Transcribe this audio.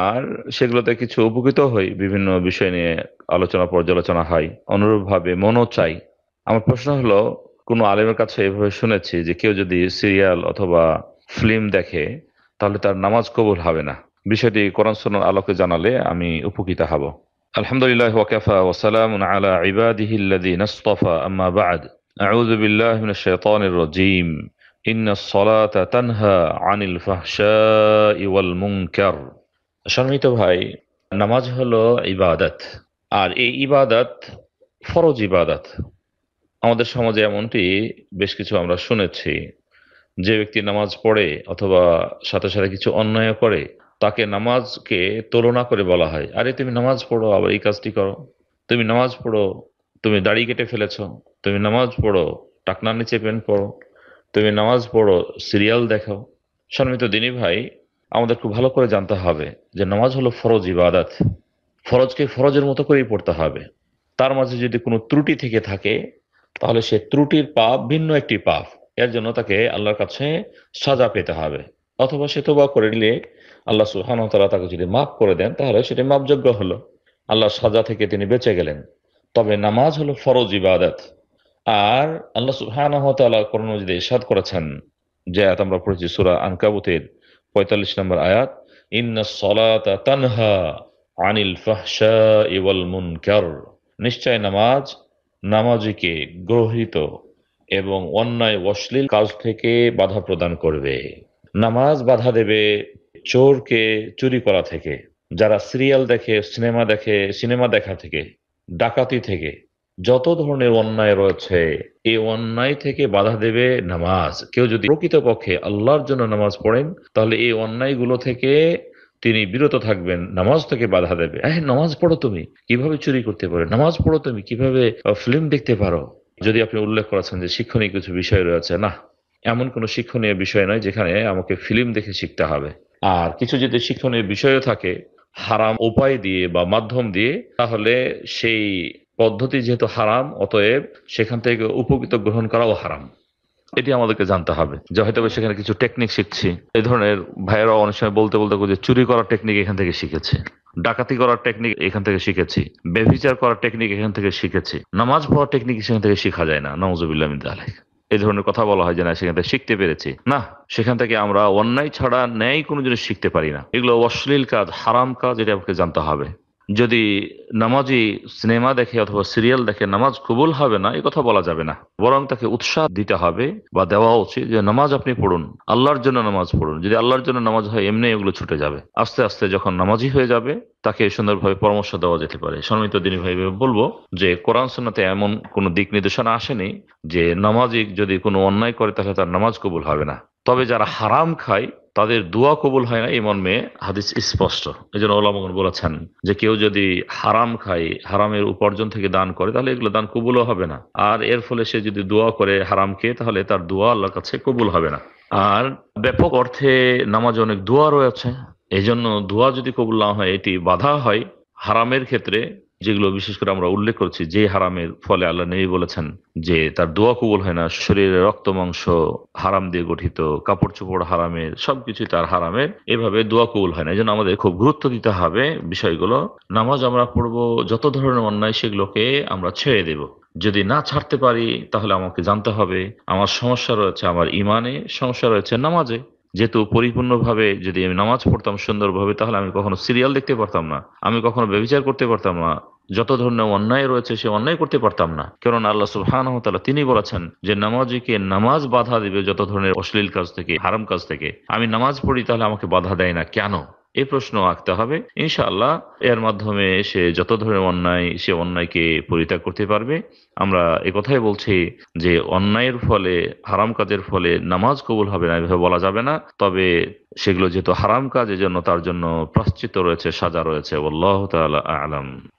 আর সেগুলোতে কিছু উপকৃত হই বিভিন্ন বিষয় নিয়ে আলোচনা পর্যালোচনা হয় অনুরূপভাবে মনও চাই আমার প্রশ্ন হলো কোনো আলেমের কাছে এভাবে শুনেছি যে কেউ যদি সিরিয়াল অথবা ফিল্ম দেখে তাহলে তার নামাজ কবুল হবে না বিষয়টি কোরআন সোনার আলোকে জানালে আমি উপকৃত হব আলহামদুলিল্লাহ ওয়াকাফা ওসালাম আলা ইবাদিহিল্লাদি নাস্তফা আম্মা বাদ أعوذ بالله من الشيطان الرجيم সম্মিত ভাই নামাজ হলো ইবাদত আর এই ইবাদত ফরজ ইবাদত আমাদের সমাজে এমনটি বেশ কিছু আমরা শুনেছি যে ব্যক্তি নামাজ পড়ে অথবা সাথে সাথে কিছু অন্যায় করে তাকে নামাজকে তুলনা করে বলা হয় আরে তুমি নামাজ পড়ো আবার এই কাজটি করো তুমি নামাজ পড়ো তুমি দাড়ি কেটে ফেলেছ তুমি নামাজ পড়ো টাকনার নিচে পেন পড়ো তুমি নামাজ পড়ো সিরিয়াল দেখাও সম্মিত দিনী ভাই আমাদের খুব ভালো করে জানতে হবে যে নামাজ হলো ফরজ ইবাদাত ফরজকে ফরজের মতো করেই পড়তে হবে তার মাঝে যদি কোনো ত্রুটি থেকে থাকে তাহলে সে ত্রুটির পাপ ভিন্ন একটি পাপ এর জন্য তাকে আল্লাহর কাছে সাজা পেতে হবে অথবা সে তোবা করে নিলে আল্লাহ সুহান সুহানতলা তাকে যদি মাফ করে দেন তাহলে সেটি মাপযোগ্য হলো আল্লাহ সাজা থেকে তিনি বেঁচে গেলেন তবে নামাজ হলো ফরজ ইবাদত আর আল্লাহ সুহানতলা করণ যদি সাদ করেছেন যে আমরা পড়েছি সুরা আনকাবুতের পঁয়তাল্লিশ নম্বর আয়াত ইন্না সলাতা তানহা আনিল ফাহসা ইওয়াল মুনকার নিশ্চয় নামাজ নামাজিকে গ্রহিত এবং অন্যায় অশ্লীল কাজ থেকে বাধা প্রদান করবে নামাজ বাধা দেবে চোরকে চুরি করা থেকে যারা সিরিয়াল দেখে সিনেমা দেখে সিনেমা দেখা থেকে ডাকাতি থেকে যত ধরনের অন্যায় রয়েছে এই অন্যায় থেকে বাধা দেবে নামাজ কেউ যদি প্রকৃতপক্ষে আল্লাহর জন্য নামাজ পড়েন তাহলে এই অন্যায়গুলো থেকে তিনি বিরত থাকবেন নামাজ থেকে বাধা দেবে হ্যাঁ নামাজ পড়ো তুমি কিভাবে চুরি করতে পারো নামাজ পড়ো তুমি কিভাবে ফিল্ম দেখতে পারো যদি আপনি উল্লেখ করেছেন যে শিক্ষণীয় কিছু বিষয় রয়েছে না এমন কোনো শিক্ষণীয় বিষয় নয় যেখানে আমাকে ফিল্ম দেখে শিখতে হবে আর কিছু যদি শিক্ষণীয় বিষয় থাকে হারাম উপায় দিয়ে বা মাধ্যম দিয়ে তাহলে সেই পদ্ধতি যেহেতু হারাম অতএব সেখান থেকে উপকৃত গ্রহণ করাও হারাম এটি আমাদেরকে জানতে হবে যে হয়তো সেখানে কিছু টেকনিক শিখছি এই ধরনের ভাইয়েরা অনেক সময় বলতে বলতে যে চুরি করার টেকনিক এখান থেকে শিখেছে ডাকাতি করার টেকনিক এখান থেকে শিখেছি বেভিচার করার টেকনিক এখান থেকে শিখেছি নামাজ পড়ার টেকনিক সেখান থেকে শেখা যায় না নওয়াজবিল্লাহ আলহ এই ধরনের কথা বলা হয় যে না সেখান থেকে শিখতে পেরেছি না সেখান থেকে আমরা অন্যায় ছাড়া ন্যায় কোনো জিনিস শিখতে পারি না এগুলো অশ্লীল কাজ হারাম কাজ এটা আমাকে জানতে হবে যদি নামাজি সিনেমা দেখে অথবা সিরিয়াল দেখে নামাজ কবুল হবে না এ কথা বলা যাবে না বরং তাকে উৎসাহ দিতে হবে বা দেওয়া উচিত যে নামাজ আপনি পড়ুন আল্লাহর জন্য নামাজ পড়ুন যদি আল্লাহর জন্য নামাজ হয় এমনি এগুলো ছুটে যাবে আস্তে আস্তে যখন নামাজি হয়ে যাবে তাকে সুন্দরভাবে পরামর্শ দেওয়া যেতে পারে সম্মিত দিনী ভাই বলবো যে কোরআন সোনাতে এমন কোনো দিক নির্দেশনা আসেনি যে নামাজি যদি কোনো অন্যায় করে তাহলে তার নামাজ কবুল হবে না তবে যারা হারাম খায় তাদের দোয়া কবুল হয় না এই মর্মে হাদিস স্পষ্ট এই জন্য ওলামগন বলেছেন যে কেউ যদি হারাম খায় হারামের উপার্জন থেকে দান করে তাহলে এগুলো দান কবুলও হবে না আর এর ফলে সে যদি দোয়া করে হারাম খেয়ে তাহলে তার দোয়া আল্লাহর কাছে কবুল হবে না আর ব্যাপক অর্থে নামাজে অনেক দোয়া রয়েছে এই জন্য দোয়া যদি কবুল না হয় এটি বাধা হয় হারামের ক্ষেত্রে যেগুলো বিশেষ করে আমরা উল্লেখ করছি যে হারামের ফলে আল্লাহ নেই বলেছেন যে তার দোয়া কবুল হয় না শরীরে রক্ত মাংস হারাম দিয়ে গঠিত কাপড় চোপড় হারামের সবকিছু তার হারামের এভাবে দোয়া কবুল হয় না এই আমাদের খুব গুরুত্ব দিতে হবে বিষয়গুলো নামাজ আমরা পড়বো যত ধরনের অন্যায় সেগুলোকে আমরা ছেড়ে দেব যদি না ছাড়তে পারি তাহলে আমাকে জানতে হবে আমার সমস্যা রয়েছে আমার ইমানে সমস্যা রয়েছে নামাজে যেহেতু পরিপূর্ণভাবে যদি আমি নামাজ পড়তাম সুন্দরভাবে তাহলে আমি কখনো সিরিয়াল দেখতে পারতাম না আমি কখনো ব্যবচার করতে পারতাম না যত ধরনের অন্যায় রয়েছে সে অন্যায় করতে পারতাম না কারণ আল্লাহ সুবহান তিনি বলেছেন যে নামাজিকে নামাজ বাধা দিবে যত ধরনের অশ্লীল কাজ থেকে হারাম কাজ থেকে আমি নামাজ পড়ি তাহলে আমাকে বাধা দেয় না কেন এই প্রশ্ন আঁকতে হবে ইনশাআল্লাহ এর মাধ্যমে সে যত ধরনের অন্যায় সে অন্যায়কে পরিত্যাগ করতে পারবে আমরা কথাই বলছি যে অন্যায়ের ফলে হারাম কাজের ফলে নামাজ কবুল হবে না এভাবে বলা যাবে না তবে সেগুলো যেহেতু হারাম কাজের জন্য তার জন্য প্রাশ্চিত রয়েছে সাজা রয়েছে আল্লাহ আলম